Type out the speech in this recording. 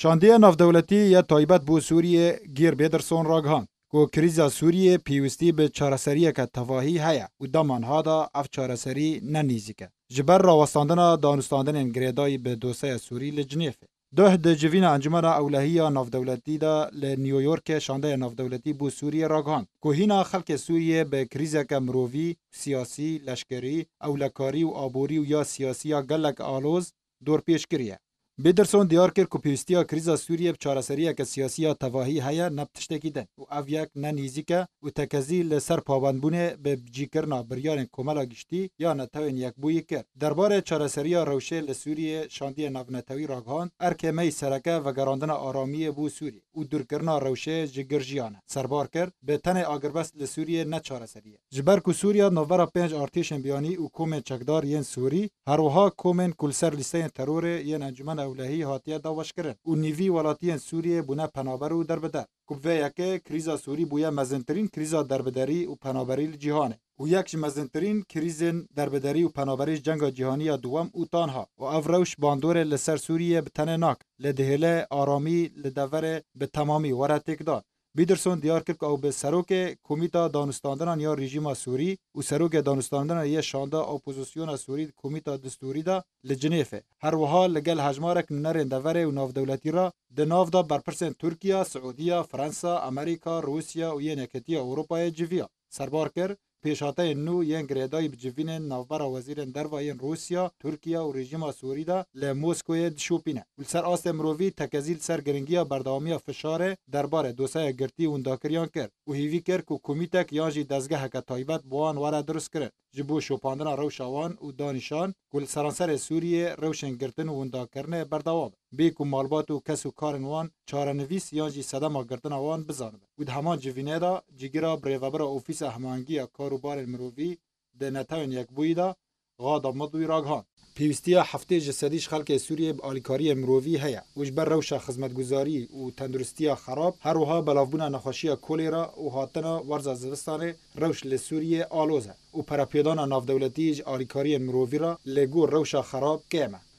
شاندیە ناودەوڵەتی یە تایبەت بۆ سووریە گیر بێدرسۆن ڕاگهاند کو کریزا سووریە پێویستی بە چارەسەریەکە تەواهی هەیە و دەمانهادا ئەف چارەسەری نەنیزیکە ji ber rawastanina danûstandinên girêdayî bi doseya Sûî li Cinêfê. Duh di civîna encumena ewlehiya navdewletî de li New Yorkê şandeya navdewletî bû Sûriye ragand. Kohîna xelkê Sûriye bi krizeke mirovî, siyasî, leşkerî, ewlekarî û aborî û ya siyasiya gelek aloz dorpêş kiriye. Bederson diyar kir ku pêwistiya krîza Sûriyê bi çareseriyeke siyasiya tevahî heye ne tiştekî de û ev yek ne nîzike û tekezî li ser pabandbûnê bi cîkirina biryarên komela giştî ya netewên yekbûyî kir. Derbarê çareseriya rewşê li Sûriyê şandiye navnetewî ragihand, erkê mey sereke vegerandina aramiyê bû Sûriyê. ودر درکرنا روشه جگرجیانه سربار کرد به تن آگربس لسوریه نه چاره سری. جبر کو سوریا پنج آرتیشن بیانی او کومه چکدار ین سوری هروها کومن کلسر لیسته ترور ین انجمن اولهی حاطیه داوش کرد و نیوی ولاتی سوریه بونه رو در بدر کبوه یکه کریزا سوری بویا مزنترین کریزا در بدری و پنابری جهانه û yek ji mezintirîn krîzên derbedarî û penaberê cenga cîhaniya duwem û tanha û ev rewş bandorê li ser Sûriye bi tenê nak lê dihêle aramî li deverê bi temamî were têk da. Biderson diyar kir ew bi serokê Komîta Danûstandinan ya Rejîma Sûrî û serokê danûstandina yê şanda opozisyona Sûrî Komîta Distûrî da li Cinêfê. Her wiha li gel hejmarek nerên deverê û navdewletî ra di nav da berpirsên Tirkiya, Siûdiya, Fransa, Amerîka, Rûsya û yê neketiya Ewropayê civiya. Serbar kir پیشاته نو یان گریدای بجوین نوبر وزیرن دروایین روسیا ترکیه و رژیم سوری دا ل موسکو شوپینه ول سر آست مرووی تکزیل سر گرنگیا بردامی فشار درباره دوسای گرتی اونداکریان کرد و هیوی کرد کو کمیتک یاجی دزگه هک تایبت بوان وره درست کرد ji bo şopandina rewşawan û danîşan ku li seranserê Sûriyê rewşên girtin û windakirinê berdewam be. Bê ku malbat û kes û karên wan çarenivîs yan jî sedema girtina wan bizanibin. Û di heman civînê da cigîra birêvebira ofîsa hemangiya karûbarên mirovî di netewên yekbûyî da غادا مضوی راگهان پیوستیا هفته جسدیش خلک سوریه به آلیکاری مرووی هیا وش بر روش خدمتگزاری و تندرستی خراب هر وها بلافبونا نخوشی کولیرا و هاتنا ورز زمستان روش لسوریه آلوزه و پرپیدان نافدولتیج آلیکاری مرووی را لگو روش خراب کمه